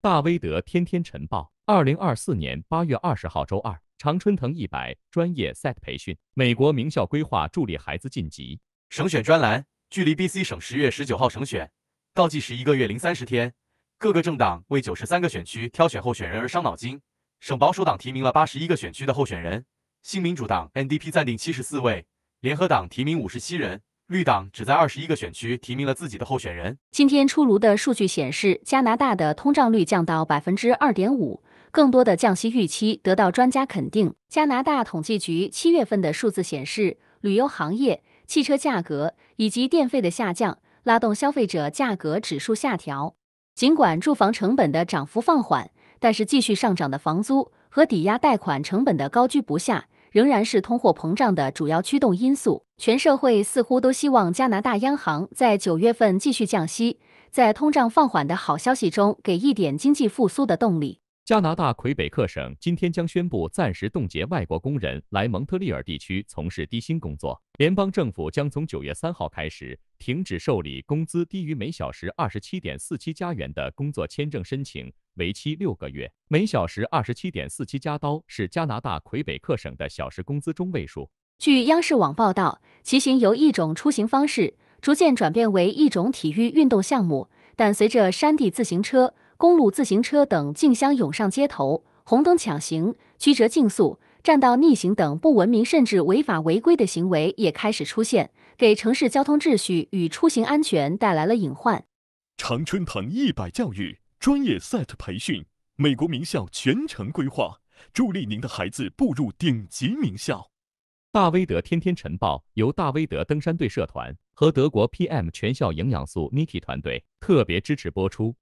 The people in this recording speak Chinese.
大威德天天晨报，二零二四年八月二十号周二，常春藤一百专业 SET 培训，美国名校规划助力孩子晋级省选专栏。距离 BC 省十月十九号省选倒计时一个月零三十天，各个政党为九十三个选区挑选候选人而伤脑筋。省保守党提名了八十一个选区的候选人，新民主党 NDP 暂定七十四位，联合党提名五十七人。绿党只在二十一个选区提名了自己的候选人。今天出炉的数据显示，加拿大的通胀率降到百分之二点五，更多的降息预期得到专家肯定。加拿大统计局七月份的数字显示，旅游行业、汽车价格以及电费的下降拉动消费者价格指数下调。尽管住房成本的涨幅放缓，但是继续上涨的房租和抵押贷款成本的高居不下。仍然是通货膨胀的主要驱动因素。全社会似乎都希望加拿大央行在九月份继续降息，在通胀放缓的好消息中给一点经济复苏的动力。加拿大魁北克省今天将宣布暂时冻结外国工人来蒙特利尔地区从事低薪工作。联邦政府将从九月三号开始停止受理工资低于每小时二十七点四七加元的工作签证申请。为期六个月，每小时二十七点四七加刀是加拿大魁北克省的小时工资中位数。据央视网报道，骑行由一种出行方式逐渐转变为一种体育运动项目，但随着山地自行车、公路自行车等竞相涌上街头，红灯抢行、曲折竞速、占道逆行等不文明甚至违法违规的行为也开始出现，给城市交通秩序与出行安全带来了隐患。常春藤一百教育。专业 SET 培训，美国名校全程规划，助力您的孩子步入顶级名校。大威德天天晨报由大威德登山队社团和德国 PM 全校营养素 Niki 团队特别支持播出。